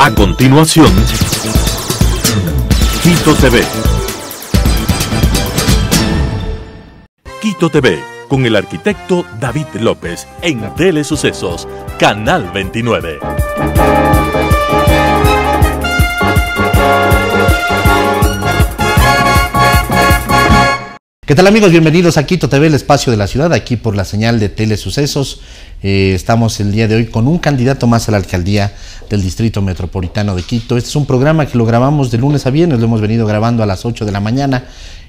A continuación, Quito TV. Quito TV, con el arquitecto David López, en Telesucesos, Canal 29. ¿Qué tal amigos? Bienvenidos a Quito TV, el espacio de la ciudad, aquí por la señal de Telesucesos. Eh, estamos el día de hoy con un candidato más a la alcaldía del Distrito Metropolitano de Quito. Este es un programa que lo grabamos de lunes a viernes, lo hemos venido grabando a las 8 de la mañana.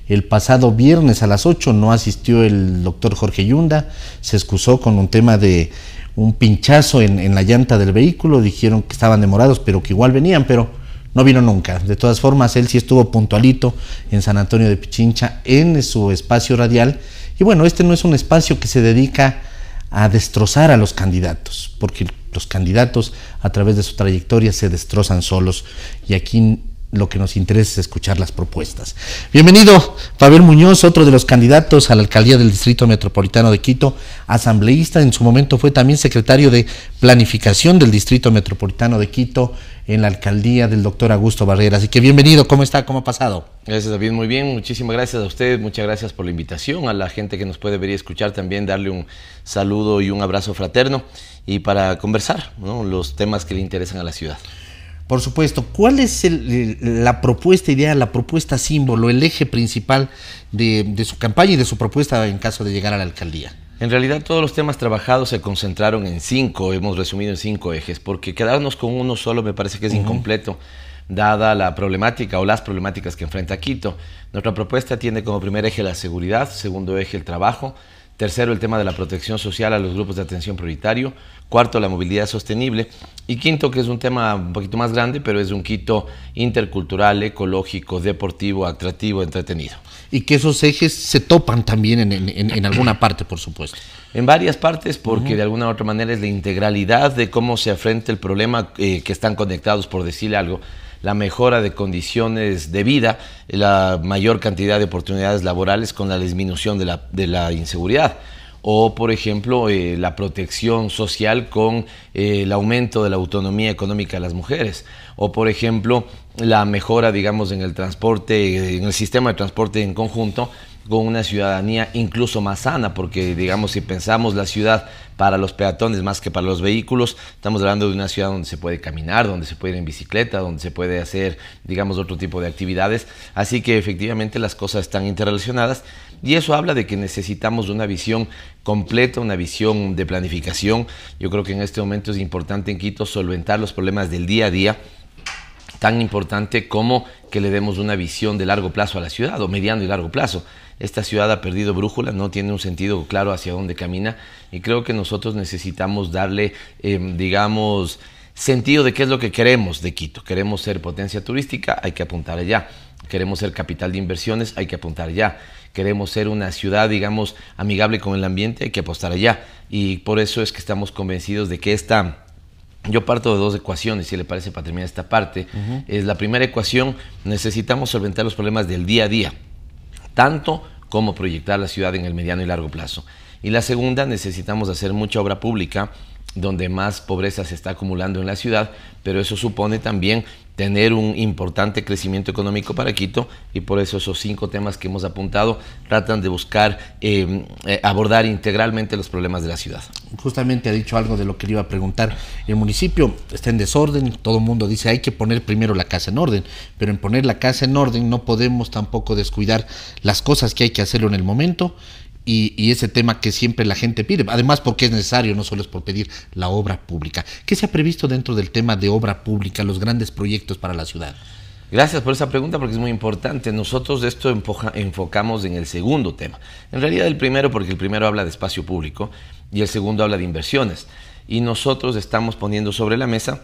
El pasado viernes a las 8 no asistió el doctor Jorge Yunda, se excusó con un tema de un pinchazo en la llanta del vehículo, dijeron que estaban demorados, pero que igual venían, pero no vino nunca. De todas formas, él sí estuvo puntualito en San Antonio de Pichincha, en su espacio radial. Y bueno, este no es un espacio que se dedica a destrozar a los candidatos, porque los candidatos a través de su trayectoria se destrozan solos. Y aquí lo que nos interesa es escuchar las propuestas. Bienvenido, Fabián Muñoz, otro de los candidatos a la alcaldía del Distrito Metropolitano de Quito, asambleísta, en su momento fue también secretario de Planificación del Distrito Metropolitano de Quito en la alcaldía del doctor Augusto Barrera. Así que bienvenido, ¿cómo está? ¿Cómo ha pasado? Gracias, David, muy bien, muchísimas gracias a usted, muchas gracias por la invitación, a la gente que nos puede ver y escuchar también, darle un saludo y un abrazo fraterno y para conversar los temas que le interesan a la ciudad. Por supuesto, ¿cuál es la propuesta ideal, la propuesta símbolo, el eje principal de, su campaña y de su propuesta en caso de llegar a la alcaldía? En realidad todos los temas trabajados se concentraron en cinco, hemos resumido en cinco ejes, porque quedarnos con uno solo me parece que es incompleto, dada la problemática o las problemáticas que enfrenta Quito. Nuestra propuesta tiene como primer eje la seguridad, segundo eje el trabajo, Tercero, el tema de la protección social a los grupos de atención prioritario. Cuarto, la movilidad sostenible. Y quinto, que es un tema un poquito más grande, pero es un quito intercultural, ecológico, deportivo, atractivo, entretenido. Y que esos ejes se topan también en, alguna parte, por supuesto. En varias partes, porque de alguna u otra manera es la integralidad de cómo se afrenta el problema eh, que están conectados, por decirle algo la mejora de condiciones de vida, la mayor cantidad de oportunidades laborales con la disminución de la, inseguridad o por ejemplo eh, la protección social con eh, el aumento de la autonomía económica de las mujeres, o por ejemplo la mejora, digamos, en el transporte, en el sistema de transporte en conjunto, con una ciudadanía incluso más sana, porque digamos si pensamos la ciudad para los peatones más que para los vehículos, estamos hablando de una ciudad donde se puede caminar, donde se puede ir en bicicleta, donde se puede hacer digamos otro tipo de actividades, así que efectivamente las cosas están interrelacionadas y eso habla de que necesitamos una visión completa, una visión de planificación. Yo creo que en este momento es importante en Quito solventar los problemas del día a día tan importante como que le demos una visión de largo plazo a la ciudad o mediano y largo plazo. Esta ciudad ha perdido brújula, no tiene un sentido claro hacia dónde camina y creo que nosotros necesitamos darle, eh, digamos, sentido de qué es lo que queremos de Quito. Queremos ser potencia turística, hay que apuntar allá. Queremos ser capital de inversiones, hay que apuntar allá. Queremos ser una ciudad, digamos, amigable con el ambiente, hay que apostar allá. Y por eso es que estamos convencidos de que esta yo parto de dos ecuaciones, si le parece, para terminar esta parte. Es la primera ecuación, necesitamos solventar los problemas del día a día tanto como proyectar la ciudad en el mediano y largo plazo. Y la segunda, necesitamos hacer mucha obra pública donde más pobreza se está acumulando en la ciudad, pero eso supone también tener un importante crecimiento económico para Quito y por eso esos cinco temas que hemos apuntado tratan de buscar eh, eh, abordar integralmente los problemas de la ciudad. Justamente ha dicho algo de lo que le iba a preguntar. El municipio está en desorden, todo el mundo dice hay que poner primero la casa en orden, pero en poner la casa en orden no podemos tampoco descuidar las cosas que hay que hacerlo en el momento y, ese tema que siempre la gente pide, además porque es necesario, no solo es por pedir la obra pública. ¿Qué se ha previsto dentro del tema de obra pública, los grandes proyectos para la ciudad? Gracias por esa pregunta porque es muy importante. Nosotros esto enfocamos en el segundo tema. En realidad el primero porque el primero habla de espacio público y el segundo habla de inversiones. Y nosotros estamos poniendo sobre la mesa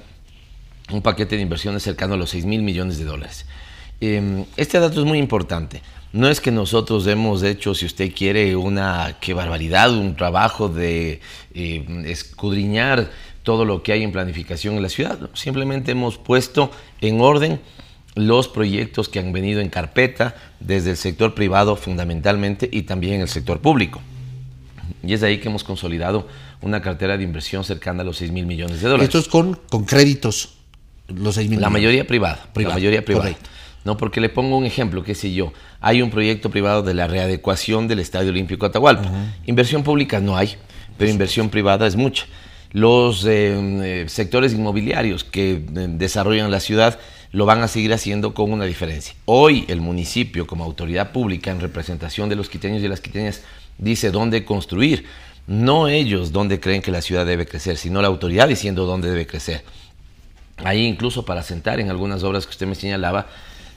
un paquete de inversiones cercano a los 6 mil millones de dólares. Em, este dato es muy importante. No es que nosotros hemos hecho, si usted quiere, una, qué barbaridad, un trabajo de em, escudriñar todo lo que hay en planificación en la ciudad. simplemente hemos puesto en orden los proyectos que han venido en carpeta desde el sector privado fundamentalmente y también el sector público. Y es ahí que hemos consolidado una cartera de inversión cercana a los 6 mil millones de dólares. Esto es con, créditos, los 6 mil La mayoría privada. La mayoría privada. ¿no? Porque le pongo un ejemplo, qué sé yo, hay un proyecto privado de la readecuación del Estadio Olímpico Atahualpa. Inversión pública no hay, pero inversión privada es mucha. Los eh, eh, sectores inmobiliarios que eh, desarrollan la ciudad lo van a seguir haciendo con una diferencia. Hoy el municipio como autoridad pública en representación de los quiteños y las quiteñas dice dónde construir, no ellos dónde creen que la ciudad debe crecer, sino la autoridad diciendo dónde debe crecer. Ahí incluso para sentar en algunas obras que usted me señalaba,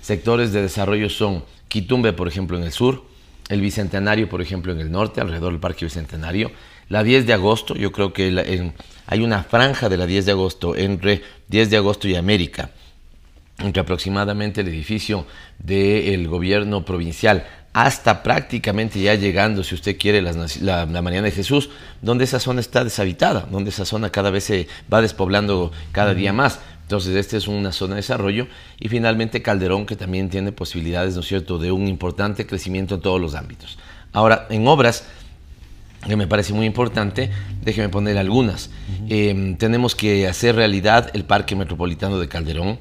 sectores de desarrollo son Quitumbe, por ejemplo, en el sur, el Bicentenario, por ejemplo, en el norte, alrededor del Parque Bicentenario, la 10 de agosto, yo creo que hay una franja de la 10 de agosto entre 10 de agosto y América, entre aproximadamente el edificio del gobierno provincial hasta prácticamente ya llegando, si usted quiere, la, mañana de Jesús, donde esa zona está deshabitada, donde esa zona cada vez se va despoblando cada día más. Entonces, esta es una zona de desarrollo. Y finalmente, Calderón, que también tiene posibilidades, ¿no es cierto?, de un importante crecimiento en todos los ámbitos. Ahora, en obras, que me parece muy importante, déjeme poner algunas. Eh, tenemos que hacer realidad el Parque Metropolitano de Calderón.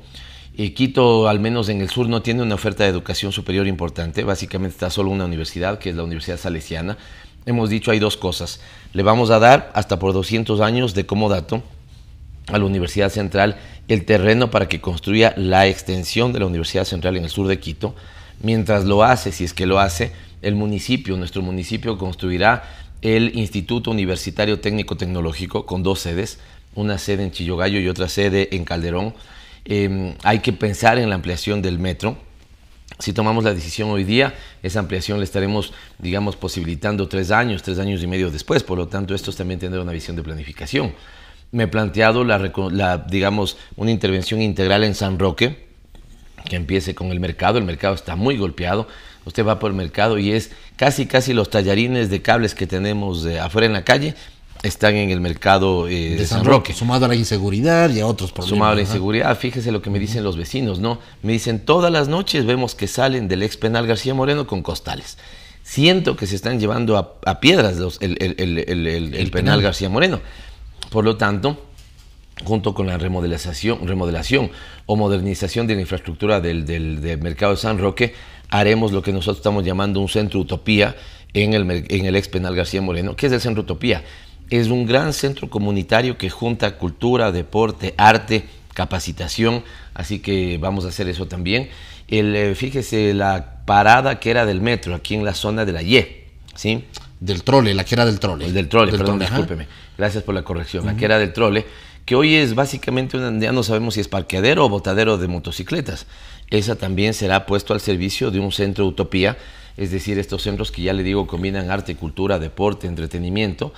Eh, Quito, al menos en el sur, no tiene una oferta de educación superior importante. Básicamente está solo una universidad, que es la Universidad Salesiana. Hemos dicho, hay dos cosas. Le vamos a dar hasta por 200 años de comodato a la Universidad Central el terreno para que construya la extensión de la Universidad Central en el sur de Quito. Mientras lo hace, si es que lo hace, el municipio, nuestro municipio construirá el Instituto Universitario Técnico Tecnológico con dos sedes, una sede en Chillogallo y otra sede en Calderón. Em, hay que pensar en la ampliación del metro. Si tomamos la decisión hoy día, esa ampliación la estaremos, digamos, posibilitando tres años, tres años y medio después. Por lo tanto, estos también tendrán una visión de planificación me he planteado la, digamos, una intervención integral en San Roque, que empiece con el mercado, el mercado está muy golpeado, usted va por el mercado y es casi, casi los tallarines de cables que tenemos afuera en la calle están en el mercado eh, de, San, Roque. Sumado a la inseguridad y a otros problemas. Sumado a la inseguridad, fíjese lo que me dicen los vecinos, ¿no? Me dicen, todas las noches vemos que salen del ex penal García Moreno con costales siento que se están llevando a, piedras el, penal García Moreno. Por lo tanto, junto con la remodelación, remodelación o modernización de la infraestructura del, del, mercado de San Roque, haremos lo que nosotros estamos llamando un centro utopía en el, en ex penal García Moreno. ¿Qué es el centro utopía? Es un gran centro comunitario que junta cultura, deporte, arte, capacitación, así que vamos a hacer eso también. El, eh, fíjese la parada que era del metro aquí en la zona de la Y, ¿sí? Del trole, la que era del trole. El del trole, perdón, discúlpeme. Gracias por la corrección, la que era del trole, que hoy es básicamente, una, ya no sabemos si es parqueadero o botadero de motocicletas. Esa también será puesto al servicio de un centro utopía, es decir, estos centros que ya le digo combinan arte, cultura, deporte, entretenimiento.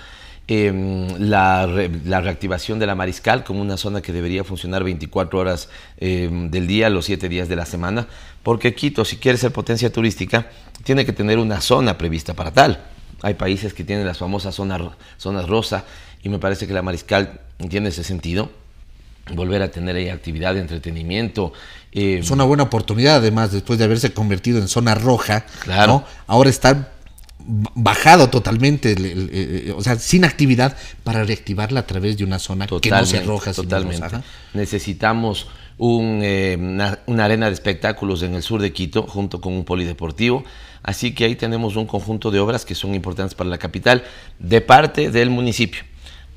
Em, la, reactivación de la Mariscal como una zona que debería funcionar 24 horas em, del día, los 7 días de la semana, porque Quito, si quiere ser potencia turística, tiene que tener una zona prevista para tal. Hay países que tienen las famosas zonas, zonas rosa, y me parece que la mariscal entiende ese sentido volver a tener actividad de entretenimiento. Eh, es una buena oportunidad, además, después de haberse convertido en zona roja. Ahora está bajado totalmente, eh, o sea, sin actividad, para reactivarla a través de una zona que no se roja. Totalmente. Necesitamos eh, una arena de espectáculos en el sur de Quito, junto con un polideportivo. Así que ahí tenemos un conjunto de obras que son importantes para la capital, de parte del municipio.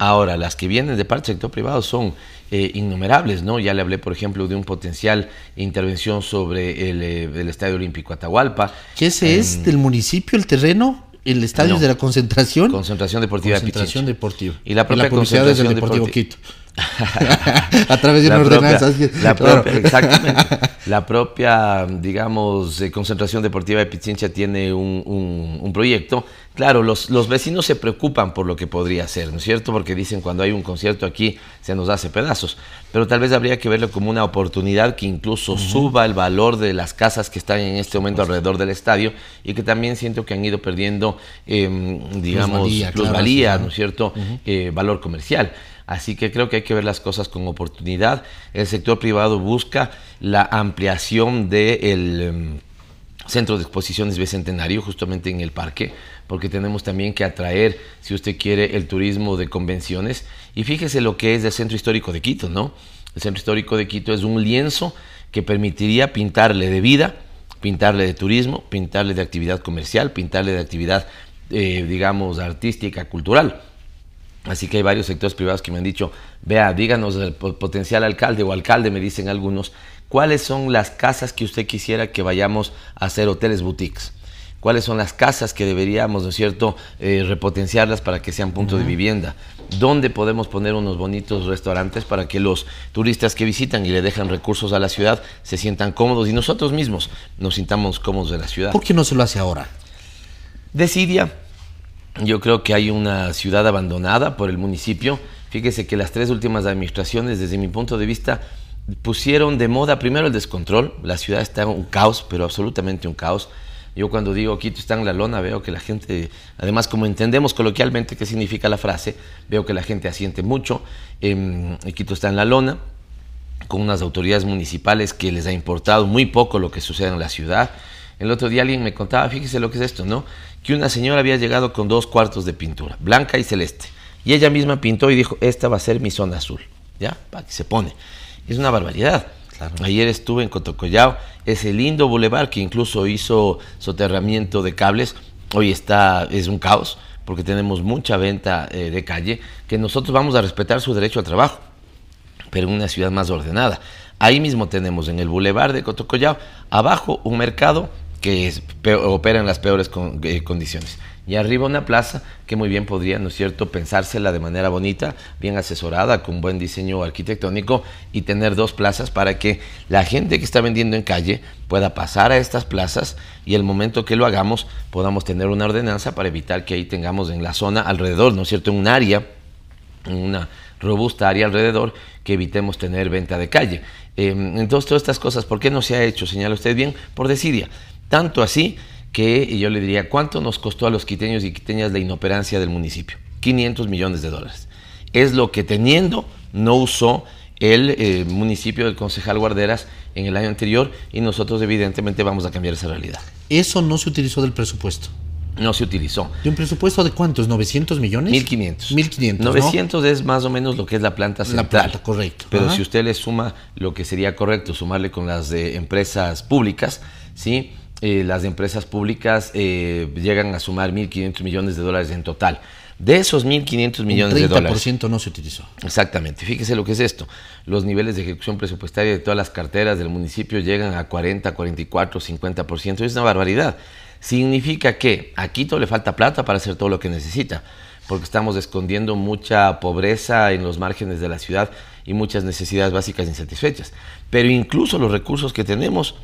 Ahora, las que vienen de parte del sector privado son eh, innumerables, ¿no? Ya le hablé, por ejemplo, de un potencial intervención sobre el, eh, Estadio Olímpico Atahualpa. ¿Qué ese es del em, este, municipio el terreno? ¿El estadio de la concentración? Concentración Deportiva Concentración Deportiva. Y la propia Concentración deportiva. Quito. a través de una ordenanza. La propia, la propia, digamos, eh, Concentración Deportiva de Pichincha tiene un, proyecto. Claro, los, vecinos se preocupan por lo que podría ser, ¿no es cierto? Porque dicen cuando hay un concierto aquí se nos hace pedazos. Pero tal vez habría que verlo como una oportunidad que incluso suba el valor de las casas que están en este momento alrededor del estadio y que también siento que han ido perdiendo, em, digamos, plusvalía, ¿no es cierto? Eh, valor comercial. Así que creo que hay que ver las cosas con oportunidad. El sector privado busca la ampliación del em, centro de exposiciones Bicentenario, justamente en el parque, porque tenemos también que atraer, si usted quiere, el turismo de convenciones. Y fíjese lo que es el centro histórico de Quito, ¿no? El centro histórico de Quito es un lienzo que permitiría pintarle de vida, pintarle de turismo, pintarle de actividad comercial, pintarle de actividad, eh, digamos, artística, cultural. Así que hay varios sectores privados que me han dicho, vea, díganos el potencial alcalde o alcalde, me dicen algunos, ¿cuáles son las casas que usted quisiera que vayamos a hacer hoteles boutiques? ¿Cuáles son las casas que deberíamos, ¿no es cierto?, eh, repotenciarlas para que sean punto de vivienda? ¿Dónde podemos poner unos bonitos restaurantes para que los turistas que visitan y le dejan recursos a la ciudad se sientan cómodos y nosotros mismos nos sintamos cómodos de la ciudad? ¿Por qué no se lo hace ahora? Decidia yo creo que hay una ciudad abandonada por el municipio. Fíjese que las tres últimas administraciones, desde mi punto de vista, pusieron de moda primero el descontrol. La ciudad está en un caos, pero absolutamente un caos. Yo cuando digo Quito está en la lona, veo que la gente, además como entendemos coloquialmente qué significa la frase, veo que la gente asiente mucho. Em, Quito está en la lona, con unas autoridades municipales que les ha importado muy poco lo que sucede en la ciudad. El otro día alguien me contaba, fíjese lo que es esto, ¿no? Que una señora había llegado con dos cuartos de pintura, blanca y celeste. Y ella misma pintó y dijo, esta va a ser mi zona azul, ¿ya? Para se pone. Es una barbaridad. Ayer estuve en Cotocollao, ese lindo bulevar que incluso hizo soterramiento de cables. Hoy está, es un caos porque tenemos mucha venta eh, de calle, que nosotros vamos a respetar su derecho al trabajo, pero en una ciudad más ordenada. Ahí mismo tenemos en el bulevar de Cotocollao, abajo un mercado que opera en las peores eh, condiciones. Y arriba una plaza que muy bien podría, ¿no es cierto?, pensársela de manera bonita, bien asesorada, con buen diseño arquitectónico y tener dos plazas para que la gente que está vendiendo en calle pueda pasar a estas plazas y el momento que lo hagamos podamos tener una ordenanza para evitar que ahí tengamos en la zona alrededor, ¿no es cierto?, un área, una robusta área alrededor, que evitemos tener venta de calle. Em, entonces, todas estas cosas, ¿por qué no se ha hecho? Señala usted bien, por desidia. Tanto así que yo le diría, ¿cuánto nos costó a los quiteños y quiteñas la inoperancia del municipio? 500 millones de dólares. Es lo que teniendo no usó el eh, municipio del concejal Guarderas en el año anterior y nosotros evidentemente vamos a cambiar esa realidad. Eso no se utilizó del presupuesto. No se utilizó. ¿De un presupuesto de cuántos? ¿900 millones? 1.500. 1.500. 900 es más o menos lo que es la planta central. La planta, correcto. Pero si usted le suma lo que sería correcto, sumarle con las de empresas públicas, ¿sí? Eh, las empresas públicas eh, llegan a sumar 1.500 millones de dólares en total. De esos 1.500 millones de dólares. El 30% no se utilizó. Exactamente. Fíjese lo que es esto. Los niveles de ejecución presupuestaria de todas las carteras del municipio llegan a 40, 44, 50%. Es una barbaridad. Significa que aquí Quito le falta plata para hacer todo lo que necesita, porque estamos escondiendo mucha pobreza en los márgenes de la ciudad y muchas necesidades básicas insatisfechas. Pero incluso los recursos que tenemos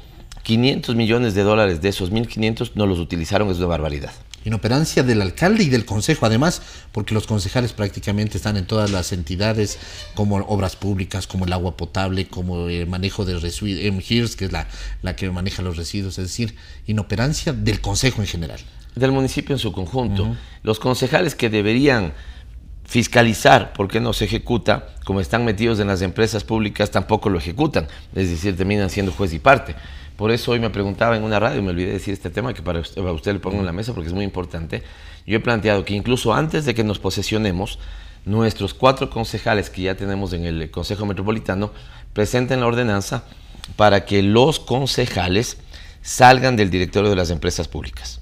500 millones de dólares de esos 1.500 no los utilizaron, es una barbaridad. Inoperancia del alcalde y del consejo, además, porque los concejales prácticamente están en todas las entidades, como obras públicas, como el agua potable, como el manejo de residuos, em, que es la, la que maneja los residuos, es decir, inoperancia del consejo en general. Del municipio en su conjunto. Los concejales que deberían fiscalizar por qué no se ejecuta, como están metidos en las empresas públicas, tampoco lo ejecutan, es decir, terminan siendo juez y parte. Por eso hoy me preguntaba en una radio, me olvidé decir este tema que para usted, usted le pongo en la mesa porque es muy importante. Yo he planteado que incluso antes de que nos posesionemos, nuestros cuatro concejales que ya tenemos en el Consejo Metropolitano presenten la ordenanza para que los concejales salgan del directorio de las empresas públicas.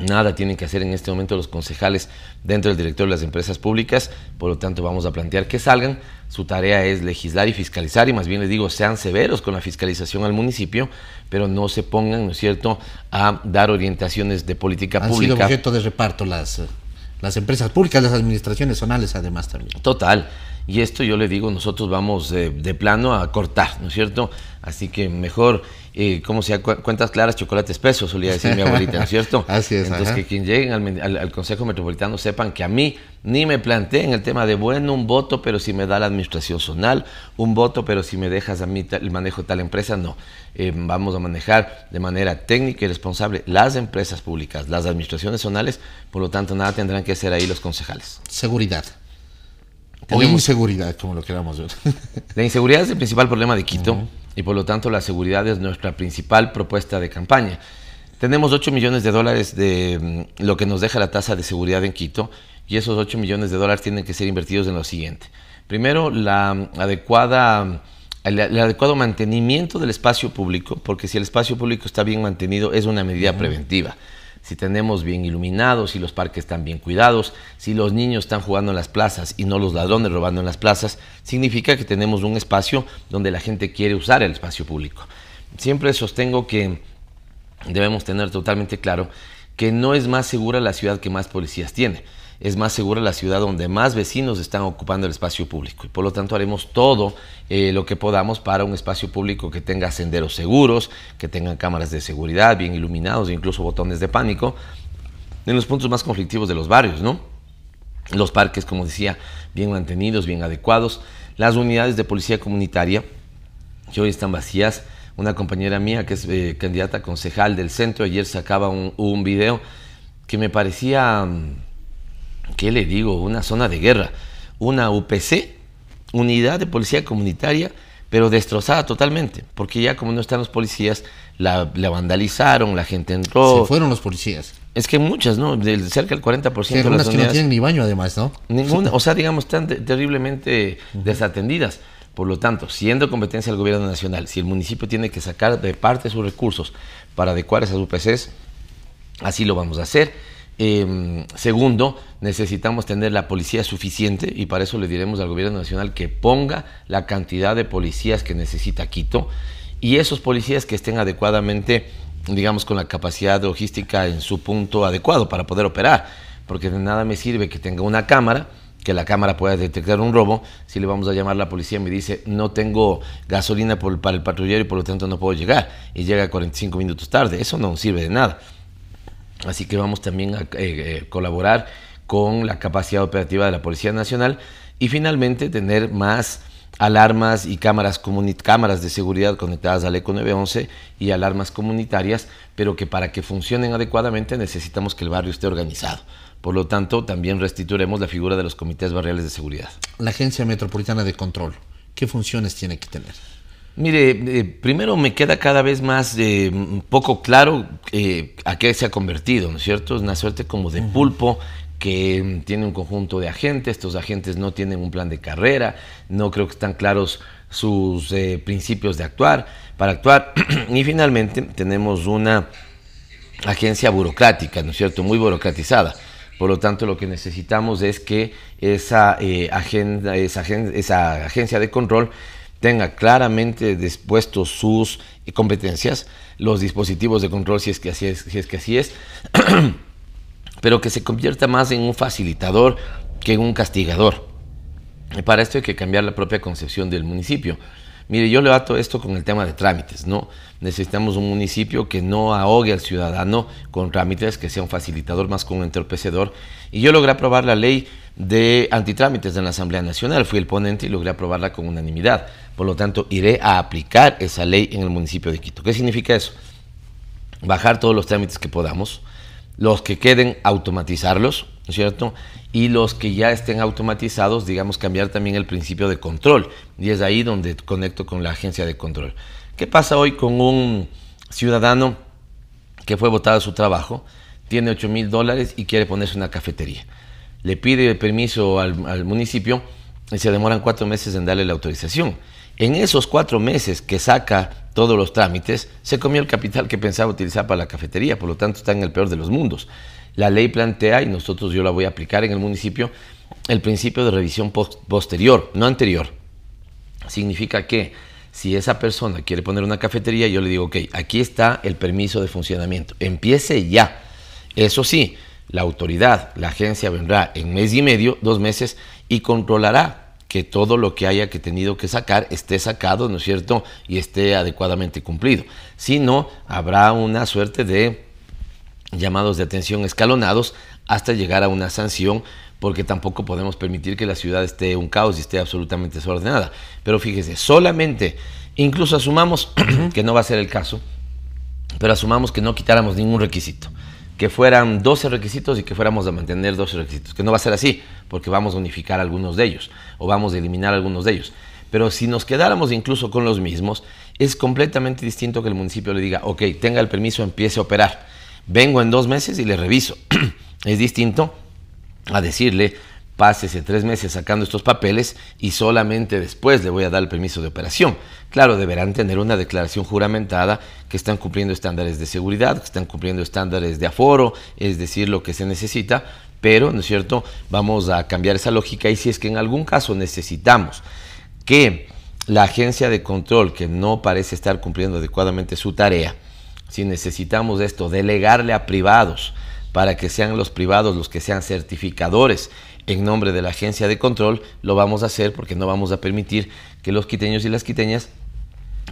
Nada tienen que hacer en este momento los concejales dentro del directorio de las empresas públicas, por lo tanto vamos a plantear que salgan. Su tarea es legislar y fiscalizar y más bien les digo, sean severos con la fiscalización al municipio, pero no se pongan, ¿no es cierto?, a dar orientaciones de política pública. Han sido objeto de reparto las, las empresas públicas, las administraciones zonales además también. Total. Y esto yo le digo, nosotros vamos eh, de plano a cortar, ¿no es cierto? Así que mejor eh, ¿cómo se Cuentas claras, chocolate espeso, solía decir mi abuelita, ¿no es cierto? Así es. Entonces, que quien llegue al, Consejo Metropolitano sepan que a mí ni me planteen el tema de, bueno, un voto, pero si me da la administración zonal, un voto, pero si me dejas a mí el manejo de tal empresa, no. Eh, vamos a manejar de manera técnica y responsable las empresas públicas, las administraciones zonales, por lo tanto, nada tendrán que hacer ahí los concejales. Seguridad. O inseguridad, como lo queramos ver. La inseguridad es el principal problema de Quito y por lo tanto la seguridad es nuestra principal propuesta de campaña. Tenemos 8 millones de dólares de mm, lo que nos deja la tasa de seguridad en Quito y esos 8 millones de dólares tienen que ser invertidos en lo siguiente. Primero, la mm, adecuada, mm, el adecuado mantenimiento del espacio público, porque si el espacio público está bien mantenido es una medida preventiva si tenemos bien iluminados, si los parques están bien cuidados, si los niños están jugando en las plazas y no los ladrones robando en las plazas, significa que tenemos un espacio donde la gente quiere usar el espacio público. Siempre sostengo que debemos tener totalmente claro que no es más segura la ciudad que más policías tiene, es más segura la ciudad donde más vecinos están ocupando el espacio público. Y por lo tanto haremos todo eh, lo que podamos para un espacio público que tenga senderos seguros, que tengan cámaras de seguridad bien iluminados, e incluso botones de pánico, en los puntos más conflictivos de los barrios, ¿no? Los parques, como decía, bien mantenidos, bien adecuados. Las unidades de policía comunitaria, que hoy están vacías, una compañera mía que es eh, candidata concejal del centro, ayer sacaba un, video que me parecía, mm, ¿qué le digo?, una zona de guerra. Una UPC, unidad de policía comunitaria, pero destrozada totalmente, porque ya como no están los policías, la, vandalizaron, la gente entró. Se fueron los policías. Es que muchas, ¿no? cerca del 40% de las que no tienen ni baño además, ¿no? Ninguna, o sea, digamos, están terriblemente desatendidas. Por lo tanto, siendo competencia del gobierno nacional, si el municipio tiene que sacar de parte sus recursos para adecuar esas UPCs, así lo vamos a hacer. Em, segundo, necesitamos tener la policía suficiente y para eso le diremos al gobierno nacional que ponga la cantidad de policías que necesita Quito y esos policías que estén adecuadamente, digamos, con la capacidad logística en su punto adecuado para poder operar, porque de nada me sirve que tenga una cámara que la cámara pueda detectar un robo, si le vamos a llamar a la policía, me dice, no tengo gasolina para el patrullero y por lo tanto no puedo llegar. Y llega 45 minutos tarde. Eso no sirve de nada. Así que vamos también a eh, eh, colaborar con la capacidad operativa de la Policía Nacional y finalmente tener más alarmas y cámaras, cámaras de seguridad conectadas al ECO 911 y alarmas comunitarias, pero que para que funcionen adecuadamente necesitamos que el barrio esté organizado. Por lo tanto, también restituiremos la figura de los comités barriales de seguridad. La Agencia Metropolitana de Control, ¿qué funciones tiene que tener? Mire, eh, primero me queda cada vez más eh, poco claro eh, a qué se ha convertido, ¿no es cierto? Es una suerte como de pulpo que mm, tiene un conjunto de agentes, estos agentes no tienen un plan de carrera, no creo que están claros sus principios de actuar, para actuar. y finalmente tenemos una agencia burocrática, ¿no es cierto?, muy burocratizada. Por lo tanto, lo que necesitamos es que eh, esa, agencia de control tenga claramente dispuestos sus competencias, los dispositivos de control, si es que así es, si es, que así es pero que se convierta más en un facilitador que en un castigador. Y para esto hay que cambiar la propia concepción del municipio. Mire, yo le ato esto con el tema de trámites, ¿no? Necesitamos un municipio que no ahogue al ciudadano con trámites, que sea un facilitador más que un entorpecedor. Y yo logré aprobar la ley de antitrámites en la Asamblea Nacional. Fui el ponente y logré aprobarla con unanimidad. Por lo tanto, iré a aplicar esa ley en el municipio de Quito. ¿Qué significa eso? Bajar todos los trámites que podamos, los que queden, automatizarlos, ¿no es cierto? Y los que ya estén automatizados, digamos, cambiar también el principio de control. Y es ahí donde conecto con la agencia de control. ¿Qué pasa hoy con un ciudadano que fue votado a su trabajo, tiene 8 mil dólares y quiere ponerse una cafetería? Le pide permiso al municipio y se demoran cuatro meses en darle la autorización. En esos cuatro meses que saca todos los trámites, se comió el capital que pensaba utilizar para la cafetería, por lo tanto está en el peor de los mundos. La ley plantea, y nosotros yo la voy a aplicar en el municipio, el principio de revisión posterior, no anterior. Significa que si esa persona quiere poner una cafetería, yo le digo, ok, aquí está el permiso de funcionamiento, empiece ya. Eso sí, la autoridad, la agencia vendrá en mes y medio, dos meses, y controlará que todo lo que haya que tenido que sacar esté sacado, ¿no es cierto? Y esté adecuadamente cumplido. Si no, habrá una suerte de llamados de atención escalonados hasta llegar a una sanción porque tampoco podemos permitir que la ciudad esté un caos y esté absolutamente desordenada. Pero fíjese, solamente, incluso asumamos que no va a ser el caso, pero asumamos que no quitáramos ningún requisito, que fueran 12 requisitos y que fuéramos a mantener 12 requisitos, que no va a ser así, porque vamos a unificar algunos de ellos o vamos a eliminar algunos de ellos. Pero si nos quedáramos incluso con los mismos, es completamente distinto que el municipio le diga, ok, tenga el permiso, empiece a operar vengo en dos meses y le reviso. es distinto a decirle, pásese tres meses sacando estos papeles y solamente después le voy a dar el permiso de operación. Claro, deberán tener una declaración juramentada que están cumpliendo estándares de seguridad, que están cumpliendo estándares de aforo, es decir, lo que se necesita, pero, ¿no es cierto?, vamos a cambiar esa lógica y si es que en algún caso necesitamos que la agencia de control, que no parece estar cumpliendo adecuadamente su tarea, si necesitamos esto, delegarle a privados para que sean los privados los que sean certificadores en nombre de la agencia de control, lo vamos a hacer porque no vamos a permitir que los quiteños y las quiteñas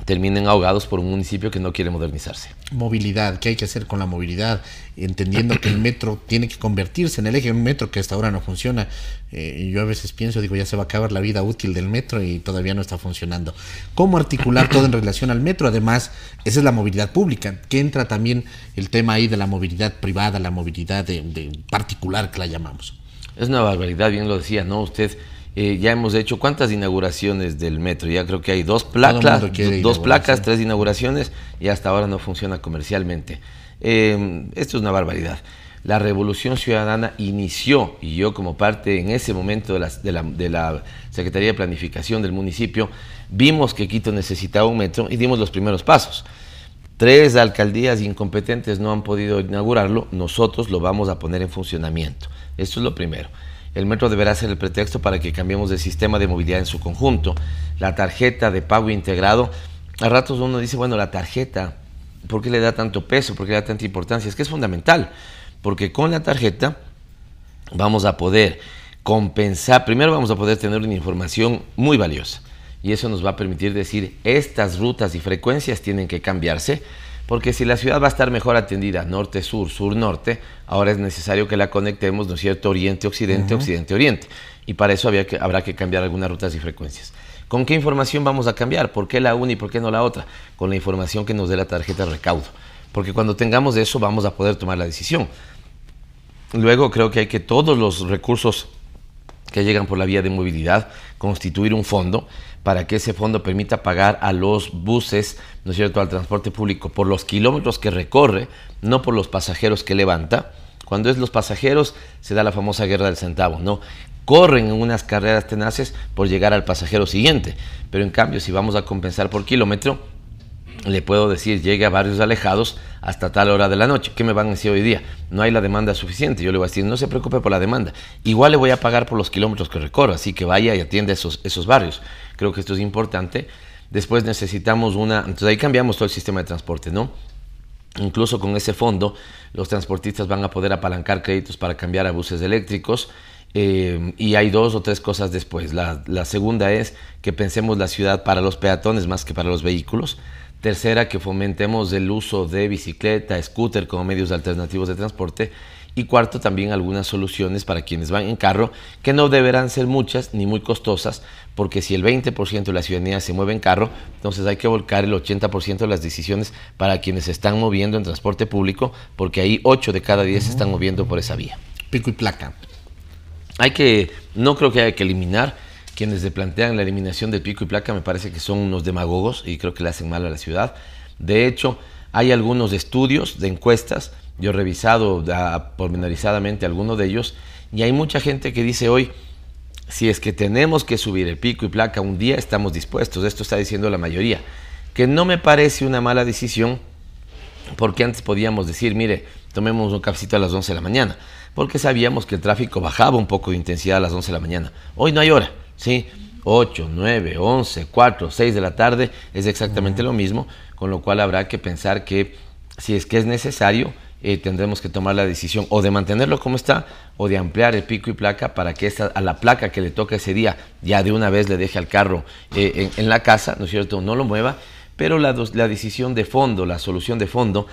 terminen ahogados por un municipio que no quiere modernizarse. Movilidad, ¿qué hay que hacer con la movilidad? Entendiendo que el metro tiene que convertirse en el eje, un metro que hasta ahora no funciona. Eh, yo a veces pienso, digo, ya se va a acabar la vida útil del metro y todavía no está funcionando. ¿Cómo articular todo en relación al metro? Además, esa es la movilidad pública, que entra también el tema ahí de la movilidad privada, la movilidad de, particular que la llamamos. Es una barbaridad, bien lo decía, ¿no? Usted eh, ya hemos hecho cuántas inauguraciones del metro. Ya creo que hay dos placas, dos placas, tres inauguraciones y hasta ahora no funciona comercialmente. Eh, esto es una barbaridad. La revolución ciudadana inició y yo como parte en ese momento de la Secretaría de Planificación del municipio vimos que Quito necesitaba un metro y dimos los primeros pasos. Tres alcaldías incompetentes no han podido inaugurarlo, nosotros lo vamos a poner en funcionamiento. Esto es lo primero. El metro deberá ser el pretexto para que cambiemos de sistema de movilidad en su conjunto. La tarjeta de pago integrado, a ratos uno dice, bueno, la tarjeta, ¿por qué le da tanto peso? ¿Por qué le da tanta importancia? Es que es fundamental, porque con la tarjeta vamos a poder compensar, primero vamos a poder tener una información muy valiosa y eso nos va a permitir decir, estas rutas y frecuencias tienen que cambiarse porque si la ciudad va a estar mejor atendida norte-sur, sur-norte, ahora es necesario que la conectemos, ¿no es cierto?, oriente-occidente, occidente-oriente. Y para eso que, habrá que cambiar algunas rutas y frecuencias. ¿Con qué información vamos a cambiar? ¿Por qué la una y por qué no la otra? Con la información que nos dé la tarjeta de recaudo. Porque cuando tengamos eso vamos a poder tomar la decisión. Luego creo que hay que todos los recursos que llegan por la vía de movilidad, constituir un fondo para que ese fondo permita pagar a los buses, ¿no es cierto?, al transporte público por los kilómetros que recorre, no por los pasajeros que levanta. Cuando es los pasajeros, se da la famosa guerra del centavo, ¿no? Corren en unas carreras tenaces por llegar al pasajero siguiente, pero en cambio, si vamos a compensar por kilómetro, le puedo decir, llegue a barrios alejados hasta tal hora de la noche. ¿Qué me van a decir hoy día? No hay la demanda suficiente. Yo le voy a decir, no se preocupe por la demanda. Igual le voy a pagar por los kilómetros que recorro, así que vaya y atienda esos, esos barrios. Creo que esto es importante. Después necesitamos una... Entonces ahí cambiamos todo el sistema de transporte, ¿no? Incluso con ese fondo, los transportistas van a poder apalancar créditos para cambiar a buses eléctricos. Eh, y hay dos o tres cosas después. la segunda es que pensemos la ciudad para los peatones más que para los vehículos. Tercera, que fomentemos el uso de bicicleta, scooter como medios alternativos de transporte. Y cuarto, también algunas soluciones para quienes van en carro, que no deberán ser muchas ni muy costosas, porque si el 20% de la ciudadanía se mueve en carro, entonces hay que volcar el 80% de las decisiones para quienes se están moviendo en transporte público, porque ahí 8 de cada 10 se están moviendo por esa vía. Pico y placa. Hay que, no creo que haya que eliminar, quienes se plantean la eliminación del pico y placa me parece que son unos demagogos y creo que le hacen mal a la ciudad. De hecho, hay algunos estudios de encuestas, yo he revisado ah, pormenorizadamente algunos de ellos, y hay mucha gente que dice hoy, si es que tenemos que subir el pico y placa un día, estamos dispuestos. Esto está diciendo la mayoría. Que no me parece una mala decisión, porque antes podíamos decir, mire, tomemos un cafecito a las 11 de la mañana, porque sabíamos que el tráfico bajaba un poco de intensidad a las 11 de la mañana. Hoy no hay hora. ¿sí? 8, 9, 11, 4, 6 de la tarde es exactamente lo mismo, con lo cual habrá que pensar que si es que es necesario, eh, tendremos que tomar la decisión o de mantenerlo como está o de ampliar el pico y placa para que a la placa que le toca ese día ya de una vez le deje al carro eh, en, la casa, ¿no es cierto? No lo mueva, pero la, decisión de fondo, la solución de fondo,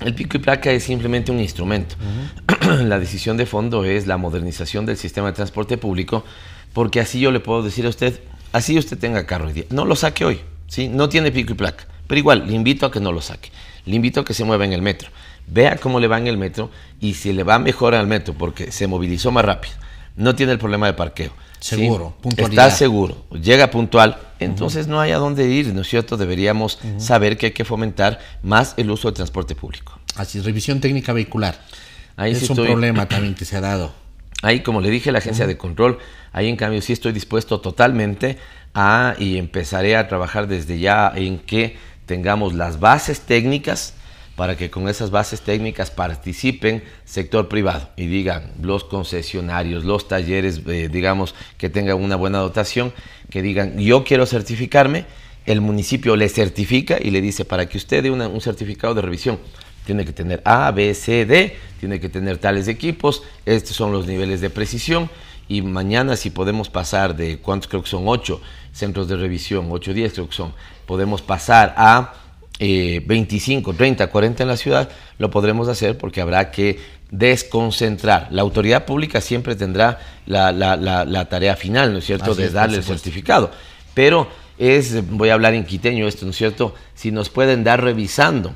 el pico y placa es simplemente un instrumento. la decisión de fondo es la modernización del sistema de transporte público porque así yo le puedo decir a usted, así usted tenga carro hoy día, no lo saque hoy, ¿sí? no tiene pico y placa, pero igual le invito a que no lo saque, le invito a que se mueva en el metro, vea cómo le va en el metro y si le va mejor al metro porque se movilizó más rápido, no tiene el problema de parqueo. Seguro, puntualidad. Está seguro, llega puntual, entonces no hay a dónde ir, ¿no es cierto? Deberíamos saber que hay que fomentar más el uso del transporte público. Así, revisión técnica vehicular. Ahí es un problema también que se ha dado. Ahí, como le dije, la agencia de control, ahí en cambio sí estoy dispuesto totalmente a y empezaré a trabajar desde ya en que tengamos las bases técnicas para que con esas bases técnicas participen sector privado y digan los concesionarios, los talleres, eh, digamos, que tengan una buena dotación, que digan yo quiero certificarme, el municipio le certifica y le dice para que usted dé un certificado de revisión tiene que tener A, B, C, D, tiene que tener tales equipos, estos son los niveles de precisión y mañana si podemos pasar de, ¿cuántos creo que son? 8 centros de revisión, 8 10 creo que son, podemos pasar a 25, 30, 40 en la ciudad, lo podremos hacer porque habrá que desconcentrar. La autoridad pública siempre tendrá la, tarea final, ¿no es cierto?, de darle el certificado. Pero es, voy a hablar en quiteño esto, ¿no es cierto?, si nos pueden dar revisando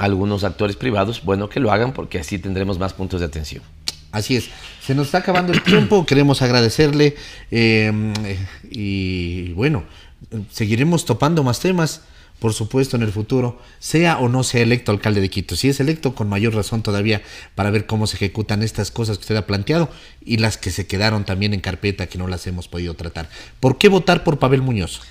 algunos actores privados, bueno, que lo hagan porque así tendremos más puntos de atención. Así es, se nos está acabando el tiempo, queremos agradecerle em, y bueno, seguiremos topando más temas por supuesto, en el futuro, sea o no sea electo alcalde de Quito. Si es electo, con mayor razón todavía para ver cómo se ejecutan estas cosas que usted ha planteado y las que se quedaron también en carpeta que no las hemos podido tratar. ¿Por qué votar por Pavel Muñoz?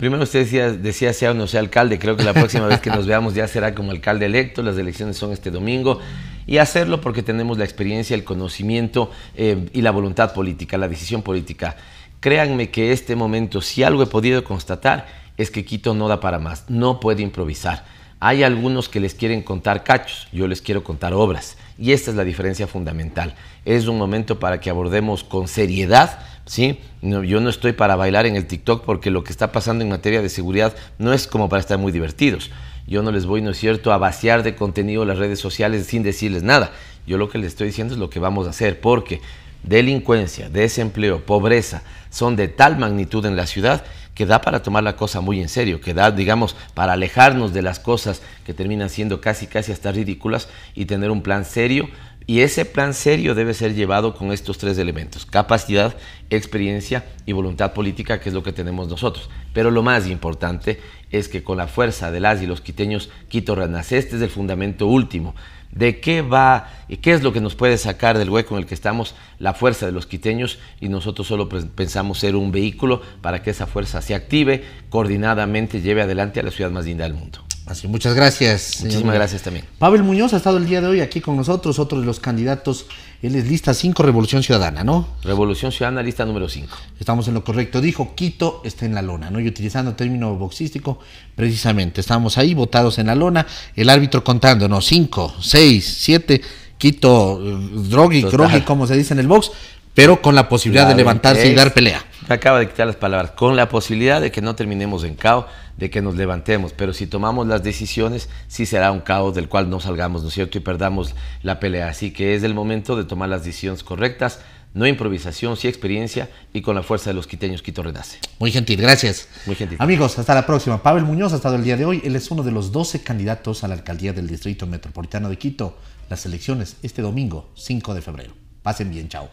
Primero usted decía, sea o no sea alcalde, creo que la próxima vez que nos veamos ya será como alcalde electo, las elecciones son este domingo, y hacerlo porque tenemos la experiencia, el conocimiento eh, y la voluntad política, la decisión política. Créanme que este momento, si algo he podido constatar, es que Quito no da para más, no puede improvisar. Hay algunos que les quieren contar cachos, yo les quiero contar obras, y esta es la diferencia fundamental. Es un momento para que abordemos con seriedad ¿sí? yo no estoy para bailar en el TikTok porque lo que está pasando en materia de seguridad no es como para estar muy divertidos. Yo no les voy, no es cierto, a vaciar de contenido las redes sociales sin decirles nada. Yo lo que les estoy diciendo es lo que vamos a hacer porque delincuencia, desempleo, pobreza son de tal magnitud en la ciudad que da para tomar la cosa muy en serio, que da, digamos, para alejarnos de las cosas que terminan siendo casi, casi hasta ridículas y tener un plan serio y ese plan serio debe ser llevado con estos tres elementos, capacidad, experiencia y voluntad política, que es lo que tenemos nosotros. Pero lo más importante es que con la fuerza de las y los quiteños, Quito renace. Este es el fundamento último. ¿De qué va y qué es lo que nos puede sacar del hueco en el que estamos la fuerza de los quiteños? Y nosotros solo pensamos ser un vehículo para que esa fuerza se active, coordinadamente lleve adelante a la ciudad más linda del mundo. Así, muchas gracias. Muchísimas gracias también. Pavel Muñoz ha estado el día de hoy aquí con nosotros, otro de los candidatos. Él es lista 5, Revolución Ciudadana, ¿no? Revolución Ciudadana, lista número 5. Estamos en lo correcto. Dijo, Quito está en la lona, ¿no? Y utilizando término boxístico, precisamente. estamos ahí, votados en la lona, el árbitro contando, ¿no? 5, 6, 7. Quito, Drogi, eh, Drogi, como se dice en el box, pero con la posibilidad de levantarse y dar pelea. Acaba de quitar las palabras, con la posibilidad de que no terminemos en caos, de que nos levantemos, pero si tomamos las decisiones, sí será un caos del cual no salgamos, ¿no es cierto? Y perdamos la pelea. Así que es el momento de tomar las decisiones correctas, no improvisación, sí experiencia y con la fuerza de los quiteños, Quito renace. Muy gentil, gracias. Muy gentil. Amigos, hasta la próxima. Pavel Muñoz ha estado el día de hoy. Él es uno de los 12 candidatos a la alcaldía del Distrito Metropolitano de Quito. Las elecciones este domingo, 5 de febrero. Pasen bien, chao.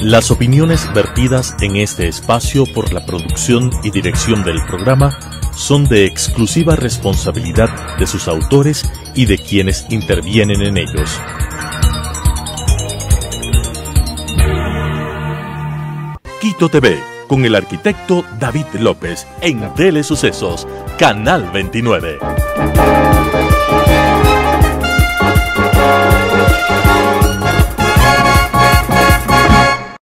Las opiniones vertidas en este espacio por la producción y dirección del programa son de exclusiva responsabilidad de sus autores y de quienes intervienen en ellos. Quito TV, con el arquitecto David López, en Sucesos Canal 29.